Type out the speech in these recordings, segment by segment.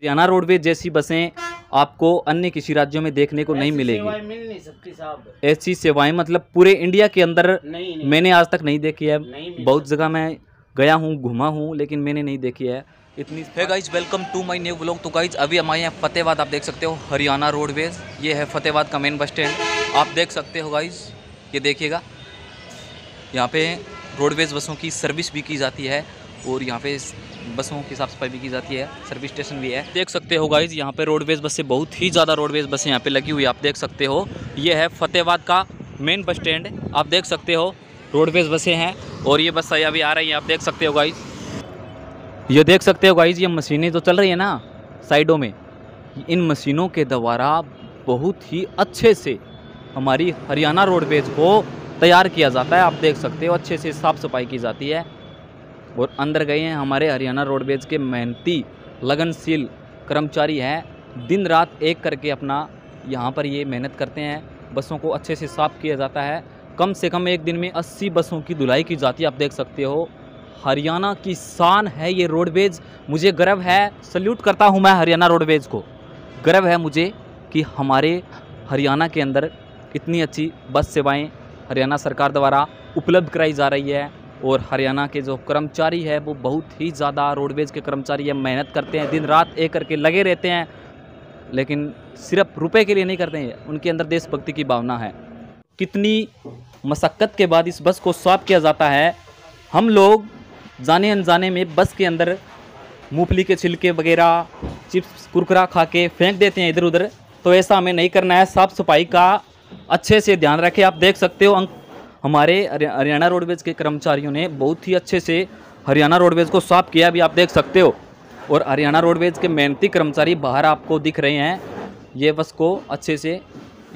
Haryana roadways जैसी बसें आपको अन्य किसी राज्यों में देखने को नहीं मिलेगी ऐसी सेवाएं मतलब पूरे इंडिया के अंदर नहीं, नहीं। मैंने आज तक नहीं देखी है नहीं बहुत जगह मैं गया हूँ घुमा हूँ लेकिन मैंने नहीं देखी है इतनी है guys welcome to my new blog तो गाइज अभी हमारे यहाँ फतेहबाद आप देख सकते हो हरियाणा रोडवेज ये है फतेहबाद का मेन बस स्टैंड आप देख सकते हो गाइज ये देखिएगा यहाँ पे रोडवेज बसों की सर्विस भी की जाती है और यहाँ पे बसों की साफ सफाई भी की जाती है सर्विस स्टेशन भी है देख सकते हो गाइज यहाँ पे रोडवेज बसें बहुत ही ज़्यादा रोडवेज बसें यहाँ पे लगी हुई आप देख सकते हो ये है फतेहबाद का मेन बस स्टैंड आप देख सकते हो रोडवेज बसें हैं और ये बस अभी आ रही हैं आप देख सकते हो गाइज ये देख सकते हो गाइज ये मशीनें जो तो चल रही है ना साइडों में इन मशीनों के द्वारा बहुत ही अच्छे से हमारी हरियाणा रोडवेज को तैयार किया जाता है आप देख सकते हो अच्छे से साफ़ सफाई की जाती है और अंदर गए हैं हमारे हरियाणा रोडवेज के मेहनती लगनशील कर्मचारी हैं दिन रात एक करके अपना यहाँ पर ये मेहनत करते हैं बसों को अच्छे से साफ़ किया जाता है कम से कम एक दिन में 80 बसों की धुलाई की जाती है आप देख सकते हो हरियाणा की शान है ये रोडवेज मुझे गर्व है सल्यूट करता हूँ मैं हरियाणा रोडवेज को गर्व है मुझे कि हमारे हरियाणा के अंदर इतनी अच्छी बस सेवाएं हरियाणा सरकार द्वारा उपलब्ध कराई जा रही है और हरियाणा के जो कर्मचारी है वो बहुत ही ज़्यादा रोडवेज़ के कर्मचारी है मेहनत करते हैं दिन रात एक करके लगे रहते हैं लेकिन सिर्फ रुपए के लिए नहीं करते हैं उनके अंदर देशभक्ति की भावना है कितनी मशक्क़त के बाद इस बस को साफ किया जाता है हम लोग जाने अनजाने में बस के अंदर मूंगफली के छिलके वगैरह चिप्स कुरकुरा खा के फेंक देते हैं इधर उधर तो ऐसा हमें नहीं करना है साफ़ सफाई का अच्छे से ध्यान रखें आप देख सकते हो अंक हमारे हरियाणा रोडवेज के कर्मचारियों ने बहुत ही अच्छे से हरियाणा रोडवेज को साफ किया भी आप देख सकते हो और हरियाणा रोडवेज के मेहनती कर्मचारी बाहर आपको दिख रहे हैं ये बस को अच्छे से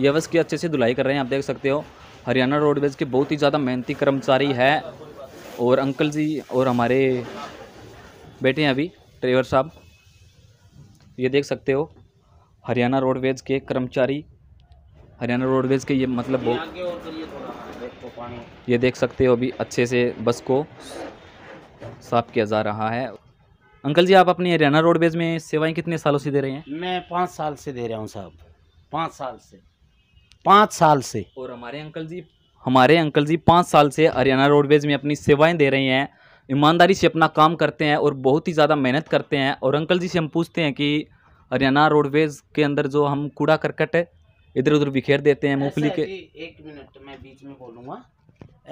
ये बस की अच्छे से धुलाई कर रहे हैं आप देख सकते हो हरियाणा रोडवेज के बहुत ही ज़्यादा मेहनती कर्मचारी है और अंकल जी और हमारे बैठे हैं अभी ड्राइवर साहब ये देख सकते हो हरियाणा रोडवेज के कर्मचारी हरियाणा रोडवेज के ये मतलब बहुत ये देख सकते हो अभी अच्छे से बस को साफ किया जा रहा है अंकल जी आप अपने हरियाणा रोडवेज में सेवाएं कितने सालों से दे रहे हैं मैं पाँच साल से दे रहा हूँ साहब पाँच साल से पाँच साल से और हमारे अंकल जी हमारे अंकल जी पाँच साल से हरियाणा रोडवेज में अपनी सेवाएं दे रहे हैं ईमानदारी से अपना काम करते हैं और बहुत ही ज़्यादा मेहनत करते हैं और अंकल जी से हम पूछते हैं कि हरियाणा रोडवेज़ के अंदर जो हम कूड़ा करकट इधर उधर बिखेर देते हैं मूंगफली के एक मिनट मैं बीच में बोलूँगा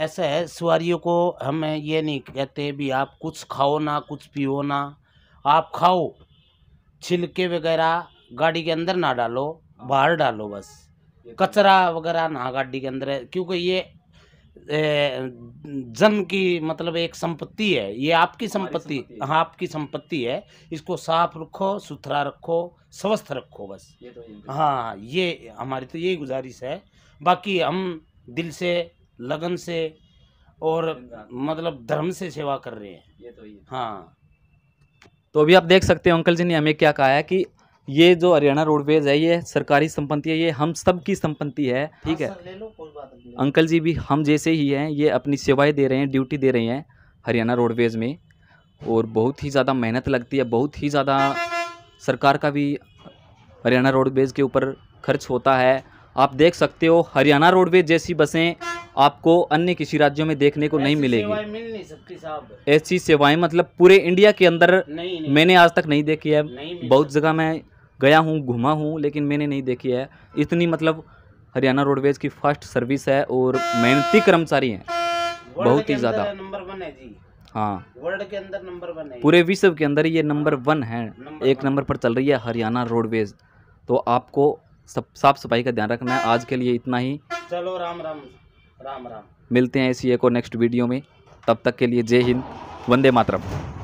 ऐसा है सवारियों को हम ये नहीं कहते भी आप कुछ खाओ ना कुछ पियो ना आप खाओ छिलके वगैरह गाड़ी के अंदर ना डालो बाहर डालो बस तो कचरा वगैरह ना गाड़ी के अंदर क्योंकि ये जन्म की मतलब एक संपत्ति है ये आपकी संपत्ति हाँ आपकी संपत्ति है इसको साफ रखो सुथरा रखो स्वस्थ रखो बस ये तो हाँ ये हमारी तो यही गुजारिश है बाकी हम दिल से लगन से और मतलब धर्म से सेवा कर रहे हैं ये तो हाँ तो अभी आप देख सकते हो अंकल जी ने हमें क्या कहा है कि ये जो हरियाणा रोडवेज है ये सरकारी संपत्ति है ये हम सब की संपत्ति है हाँ ठीक है अंकल जी भी हम जैसे ही हैं ये अपनी सेवाएं दे रहे हैं ड्यूटी दे रहे हैं हरियाणा रोडवेज में और बहुत ही ज़्यादा मेहनत लगती है बहुत ही ज़्यादा सरकार का भी हरियाणा रोडवेज के ऊपर खर्च होता है आप देख सकते हो हरियाणा रोडवेज जैसी बसें आपको अन्य किसी राज्यों में देखने को नहीं मिलेगी ऐसी सेवाएं मतलब पूरे इंडिया के अंदर नहीं, नहीं। मैंने आज तक नहीं देखी है नहीं बहुत जगह मैं गया हूँ घुमा हूँ लेकिन मैंने नहीं देखी है इतनी मतलब हरियाणा रोडवेज की फर्स्ट सर्विस है और मेहनती कर्मचारी हैं बहुत ही ज़्यादा नंबर वन है जी हाँ वर्ल्ड के अंदर नंबर वन है पूरे विश्व के अंदर ये नंबर वन है नंबर एक नंबर पर चल रही है हरियाणा रोडवेज तो आपको सब साफ सफाई का ध्यान रखना है आज के लिए इतना ही चलो राम राम राम राम मिलते हैं इसी को नेक्स्ट वीडियो में तब तक के लिए जय हिंद वंदे मातरम